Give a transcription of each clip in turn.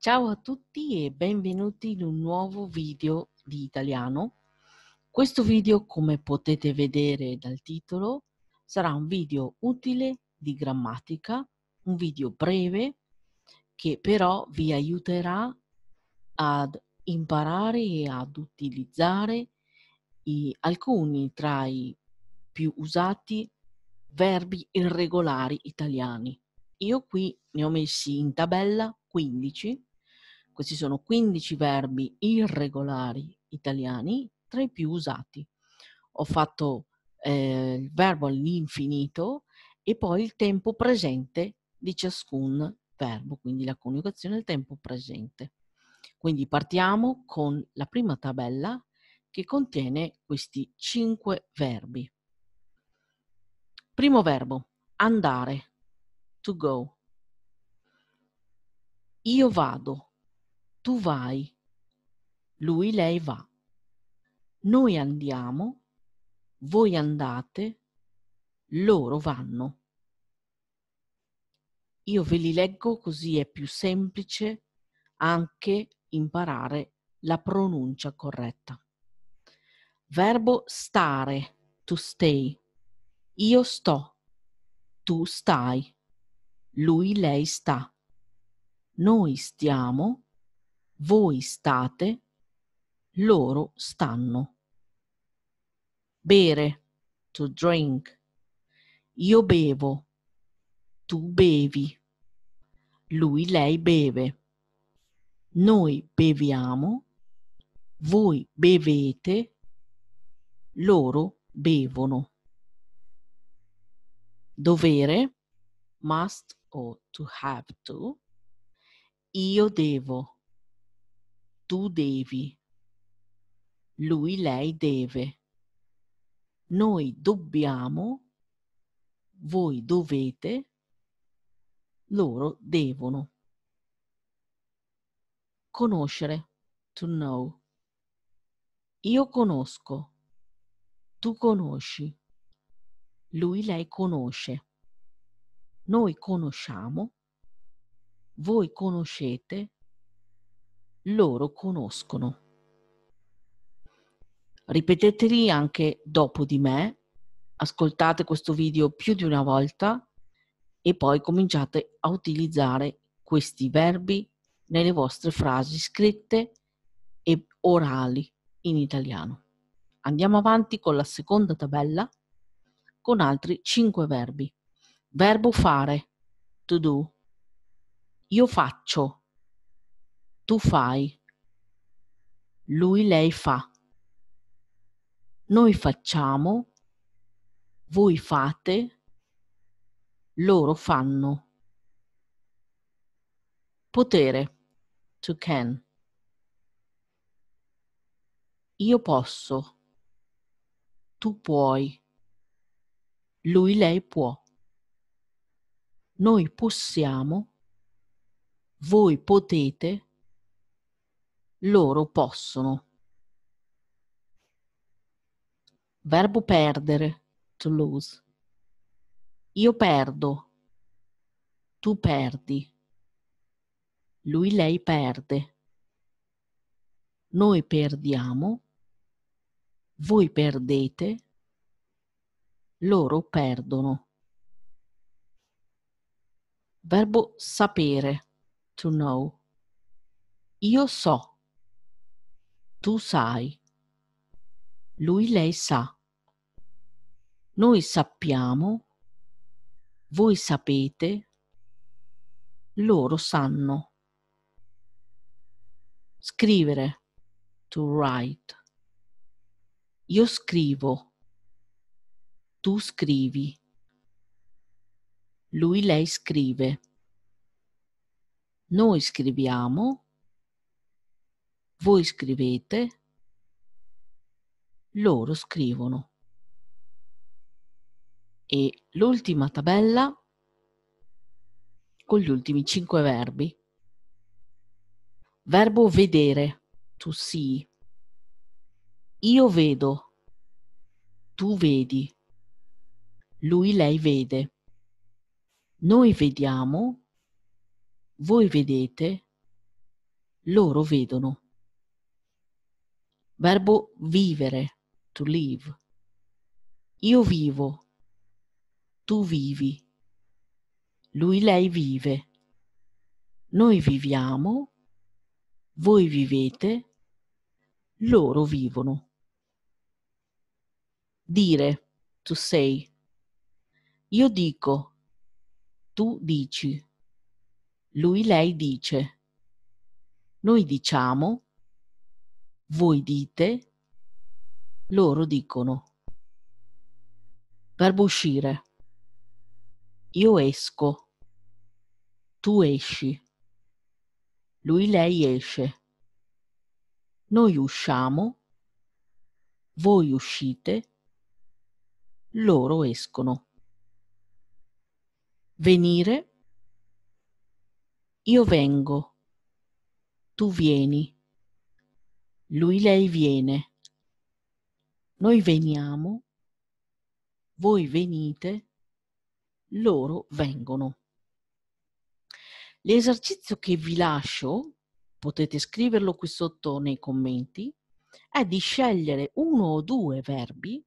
Ciao a tutti e benvenuti in un nuovo video di italiano. Questo video, come potete vedere dal titolo, sarà un video utile di grammatica, un video breve che però vi aiuterà ad imparare e ad utilizzare i, alcuni tra i più usati verbi irregolari italiani. Io qui ne ho messi in tabella 15 questi sono 15 verbi irregolari italiani tra i più usati. Ho fatto eh, il verbo all'infinito e poi il tempo presente di ciascun verbo, quindi la coniugazione del tempo presente. Quindi partiamo con la prima tabella che contiene questi 5 verbi. Primo verbo, andare, to go. Io vado, tu vai. Lui, lei va. Noi andiamo. Voi andate. Loro vanno. Io ve li leggo così è più semplice anche imparare la pronuncia corretta. Verbo stare, to stay. Io sto, tu stai, lui, lei sta. Noi stiamo, voi state, loro stanno. Bere, to drink. Io bevo, tu bevi. Lui, lei beve. Noi beviamo, voi bevete, loro bevono. Dovere, must o to have to. Io devo tu devi, lui, lei deve, noi dobbiamo, voi dovete, loro devono. Conoscere, to know. Io conosco, tu conosci, lui, lei conosce, noi conosciamo, voi conoscete, loro conoscono. Ripeteteli anche dopo di me, ascoltate questo video più di una volta e poi cominciate a utilizzare questi verbi nelle vostre frasi scritte e orali in italiano. Andiamo avanti con la seconda tabella con altri cinque verbi. Verbo fare, to do. Io faccio, tu fai, lui lei fa, noi facciamo, voi fate, loro fanno. Potere, to can. Io posso, tu puoi, lui lei può. Noi possiamo, voi potete, loro possono. Verbo perdere, to lose. Io perdo, tu perdi, lui, lei perde. Noi perdiamo, voi perdete, loro perdono. Verbo sapere, to know. Io so tu sai. Lui lei sa. Noi sappiamo. Voi sapete. Loro sanno. Scrivere. To write. Io scrivo. Tu scrivi. Lui lei scrive. Noi scriviamo voi scrivete, loro scrivono. E l'ultima tabella con gli ultimi cinque verbi. Verbo vedere, to see. Io vedo, tu vedi. Lui, lei vede. Noi vediamo, voi vedete, loro vedono. Verbo vivere, to live. Io vivo, tu vivi, lui, lei vive. Noi viviamo, voi vivete, loro vivono. Dire, to say. Io dico, tu dici, lui, lei dice. Noi diciamo, voi dite, loro dicono. Verbo uscire. Io esco. Tu esci. Lui, lei esce. Noi usciamo. Voi uscite. Loro escono. Venire. Io vengo. Tu vieni lui lei viene, noi veniamo, voi venite, loro vengono. L'esercizio che vi lascio, potete scriverlo qui sotto nei commenti, è di scegliere uno o due verbi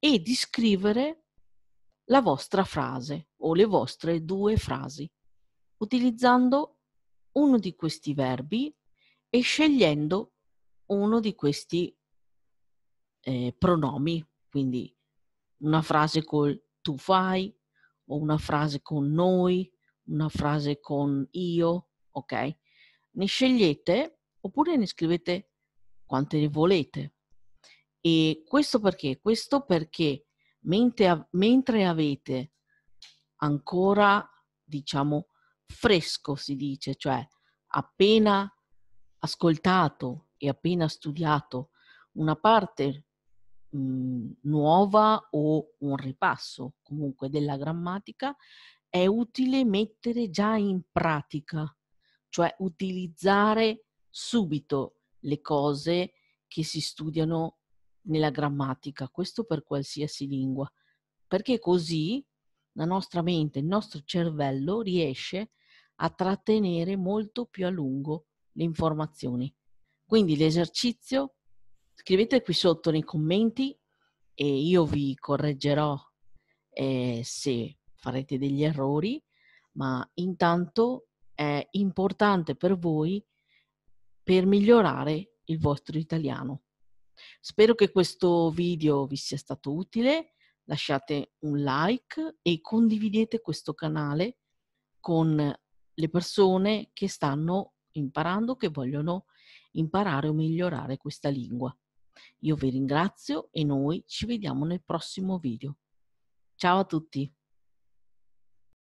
e di scrivere la vostra frase o le vostre due frasi, utilizzando uno di questi verbi e scegliendo uno di questi eh, pronomi, quindi una frase col tu fai o una frase con noi, una frase con io, ok? Ne scegliete oppure ne scrivete quante ne volete. E questo perché? Questo perché mentre, mentre avete ancora, diciamo, fresco, si dice, cioè appena ascoltato e appena studiato una parte mh, mm, nuova o un ripasso comunque della grammatica, è utile mettere già in pratica, cioè utilizzare subito le cose che si studiano nella grammatica, questo per qualsiasi lingua, perché così la nostra mente, il nostro cervello riesce a trattenere molto più a lungo le informazioni. Quindi l'esercizio, scrivete qui sotto nei commenti e io vi correggerò eh, se farete degli errori, ma intanto è importante per voi per migliorare il vostro italiano. Spero che questo video vi sia stato utile, lasciate un like e condividete questo canale con le persone che stanno imparando, che vogliono imparare imparare o migliorare questa lingua. Io vi ringrazio e noi ci vediamo nel prossimo video. Ciao a tutti!